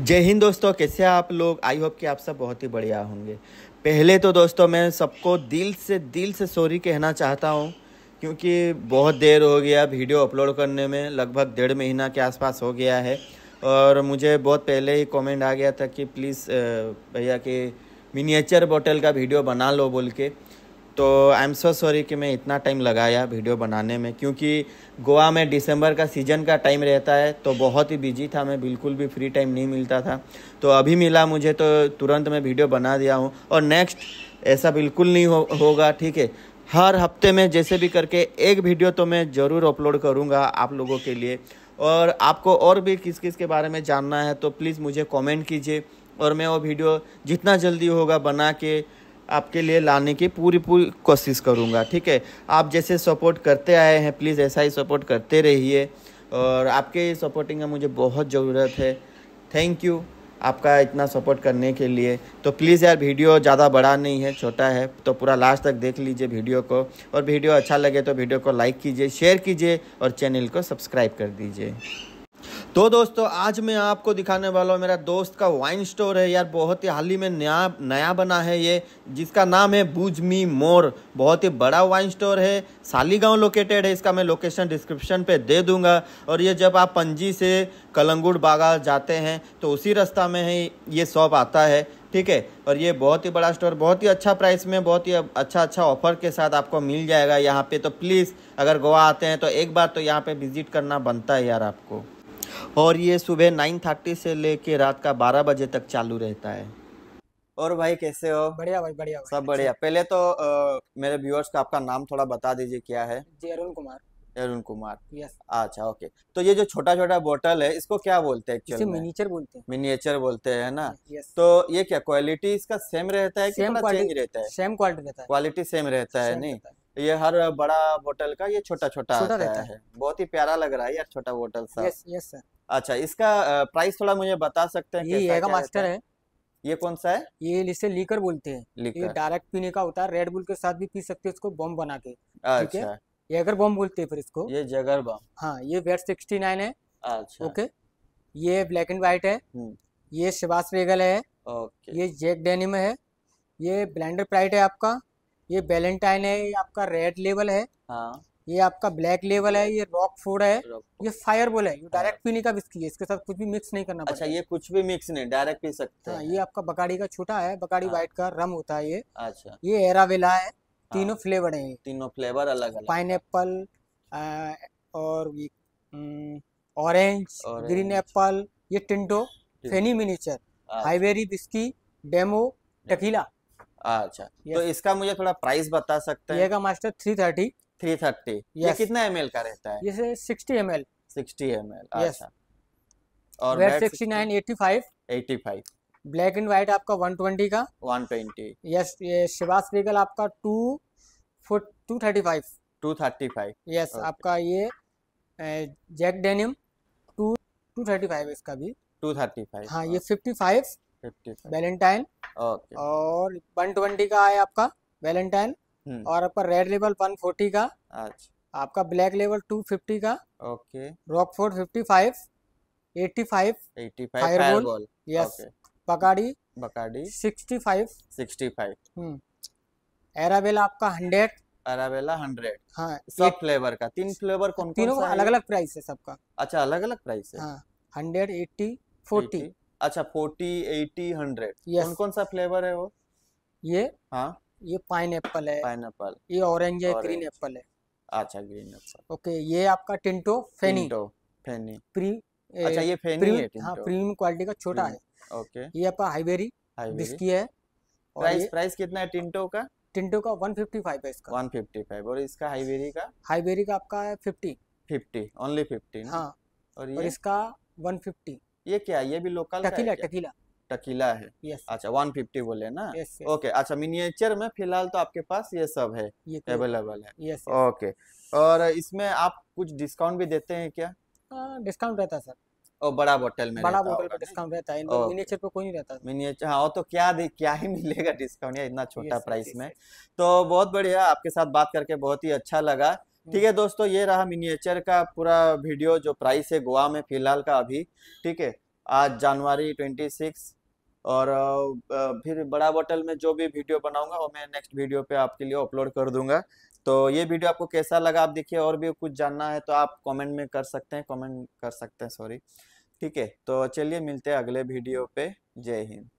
जय हिंद दोस्तों कैसे हैं आप लोग आई होप कि आप सब बहुत ही बढ़िया होंगे पहले तो दोस्तों मैं सबको दिल से दिल से सॉरी कहना चाहता हूँ क्योंकि बहुत देर हो गया वीडियो अपलोड करने में लगभग डेढ़ महीना के आसपास हो गया है और मुझे बहुत पहले ही कमेंट आ गया था कि प्लीज़ भैया के मिनिएचर बोतल का वीडियो बना लो बोल के तो आई एम सो सॉरी कि मैं इतना टाइम लगाया वीडियो बनाने में क्योंकि गोवा में दिसंबर का सीज़न का टाइम रहता है तो बहुत ही बिजी था मैं बिल्कुल भी फ्री टाइम नहीं मिलता था तो अभी मिला मुझे तो तुरंत मैं वीडियो बना दिया हूँ और नेक्स्ट ऐसा बिल्कुल नहीं हो, होगा ठीक है हर हफ्ते में जैसे भी करके एक वीडियो तो मैं ज़रूर अपलोड करूँगा आप लोगों के लिए और आपको और भी किस किस के बारे में जानना है तो प्लीज़ मुझे कॉमेंट कीजिए और मैं वो वीडियो जितना जल्दी होगा बना के आपके लिए लाने की पूरी पूरी कोशिश करूँगा ठीक है आप जैसे सपोर्ट करते आए हैं प्लीज़ ऐसा ही सपोर्ट करते रहिए और आपके सपोर्टिंग का मुझे बहुत ज़रूरत है थैंक यू आपका इतना सपोर्ट करने के लिए तो प्लीज़ यार वीडियो ज़्यादा बड़ा नहीं है छोटा है तो पूरा लास्ट तक देख लीजिए वीडियो को और वीडियो अच्छा लगे तो वीडियो को लाइक कीजिए शेयर कीजिए और चैनल को सब्सक्राइब कर दीजिए तो दोस्तों आज मैं आपको दिखाने वाला हूँ मेरा दोस्त का वाइन स्टोर है यार बहुत ही हाल ही में नया नया बना है ये जिसका नाम है मी मोर बहुत ही बड़ा वाइन स्टोर है सालीगांव लोकेटेड है इसका मैं लोकेशन डिस्क्रिप्शन पे दे दूंगा और ये जब आप पंजी से कलंगुड़ बागा जाते हैं तो उसी रास्ता में ही ये शॉप आता है ठीक है और ये बहुत ही बड़ा स्टोर बहुत ही अच्छा प्राइस में बहुत ही अच्छा अच्छा ऑफर के साथ आपको मिल जाएगा यहाँ पे तो प्लीज़ अगर गोवा आते हैं तो एक बार तो यहाँ पे विज़िट करना बनता है यार आपको और ये सुबह नाइन थर्टी से लेके रात का बारह बजे तक चालू रहता है और भाई कैसे हो बढ़िया भाई बढ़िया सब बढ़िया पहले तो आ, मेरे व्यूअर्स का आपका नाम थोड़ा बता दीजिए क्या है जी अरुण कुमार अरुण कुमार यस अच्छा ओके तो ये जो छोटा छोटा बोतल है इसको क्या बोलते हैं एक्चुअली मिनीचर बोलते हैं मिनीचर बोलते हैं ना यस तो ये क्या क्वालिटी इसका सेम रहता है सेम क्वालिटी रहता है सेम क्वालिटी रहता है क्वालिटी सेम रहता है नहीं ये हर बड़ा बोतल का ये छोटा छोटा छोटा रहता है, है। बहुत ही प्यारा लग रहा है यार छोटा बोतल सा यस यस सर अच्छा इसका प्राइस थोड़ा मुझे बता सकते हैं ये एगा मास्टर है ये कौन सा है ये इसे लीकर बोलते हैं ये डायरेक्ट पीने का होता है रेड बुल के साथ भी पी सकते हैं इसको बम बना के ठीक है जगर अच्छा। बम बोलते हैं फिर इसको ये जगर बम हाँ ये वेट सिक्सटी नाइन है अच्छा ओके ये ब्लैक एंड व्हाइट है हम्म। ये सुभाष रेगल है ओके ये जेक डेनिम है ये ब्लेंडर प्राइट है आपका ये बेलेंटाइन है ये आपका रेड लेवल है हाँ ये आपका ब्लैक लेवल है ये रॉक फोर्ड है ये फायर बोल है ये डायरेक्ट पीने का विस्की है इसके साथ कुछ भी मिक्स नहीं करना अच्छा ये कुछ भी मिक्स नहीं डायरेक्ट पी सकते हाँ, हैं ये आपका बकाड़ी का छोटा है बकाड़ी व्हाइट का रम होता है ये अच्छा ये एरावेला है हाँ। तीनों फ्लेवर है तीनों फ्लेवर अलग अलग पाइन एप्पल और ऑरेंज ग्रीन एप्पल ये टिंटो फेनी मिनीचर हाईवेरी बिस्की डेमो टकीला हाँ, अच्छा तो इसका मुझे थोड़ा प्राइस बता सकते हैं ये का master three thirty three thirty ये कितना एम का रहता है ये sixty M L sixty M L अच्छा और sixty nine eighty five eighty five black and white आपका वन ट्वेंटी का वन ट्वेंटी यस ये शिवास रिगल आपका two foot two thirty five two thirty five yes आपका ये Jack Daniel two two thirty five इसका भी two thirty five हाँ ये फिफ्टी फाइव वैलेंटाइन ओके और वन ट्वेंटी का है आपका वैलेंटाइन हम्म। और आपका रेड लेवल वन फोर्टी का अच्छा आपका ब्लैक लेवल टू फिफ्टी का okay rock Rockford fifty five eighty five eighty five fire ball yes Bacardi Bacardi sixty five sixty five Arabella आपका हंड्रेड अराबेला हंड्रेड हाँ सब flavour का तीन flavour कौन कौन सा अलग अलग प्राइस है सबका अच्छा अलग अलग प्राइस है हंड्रेड एट्टी फोर्टी अच्छा फोर्टी एटी हंड्रेड कौन कौन सा फ्लेवर है वो ये हाँ ये पाइन एप्पल है पाइन एप्पल ये ऑरेंज है ग्रीन एप्पल है अच्छा ग्रीन एप्पल ओके ये आपका टिंटो फेनी फेनी प्री अच्छा ये फेनी है हाँ प्रीमियम क्वालिटी का छोटा है ओके ये आपका हाइबेरी बिस्की है प्राइस प्राइस कितना है टिंटो का टिंटो का 155 है इसका 155 और इसका हाइबेरी का हाइबेरी का आपका है 50 50 ओनली 50 हाँ और, ये? और इसका 150 ये क्या ये भी लोकल टकीला टकीला टकीला है अच्छा वन फिफ्टी बोले ना ओके अच्छा मिनिएचर में फिलहाल तो आपके पास ये सब है अवेलेबल तो है ओके और इसमें आप कुछ डिस्काउंट भी देते हैं क्या डिस्काउंट हाँ, रहता है सर और बड़ा बोतल में बड़ा बोतल पे डिस्काउंट रहता है इन मिनिएचर पे कोई नहीं रहता मिनिएचर हाँ तो क्या दे क्या ही मिलेगा डिस्काउंट या इतना छोटा प्राइस में तो बहुत बढ़िया आपके साथ बात करके बहुत ही अच्छा लगा ठीक है दोस्तों ये रहा मिनिएचर का पूरा वीडियो जो प्राइस है गोवा में फिलहाल का अभी ठीक है आज जनवरी ट्वेंटी सिक्स और फिर बड़ा बोतल में जो भी वीडियो बनाऊंगा वो मैं नेक्स्ट वीडियो पे आपके लिए अपलोड कर दूंगा तो ये वीडियो आपको कैसा लगा आप देखिए और भी कुछ जानना है तो आप कमेंट में कर सकते हैं कमेंट कर सकते हैं सॉरी ठीक है तो चलिए मिलते हैं अगले वीडियो पे जय हिंद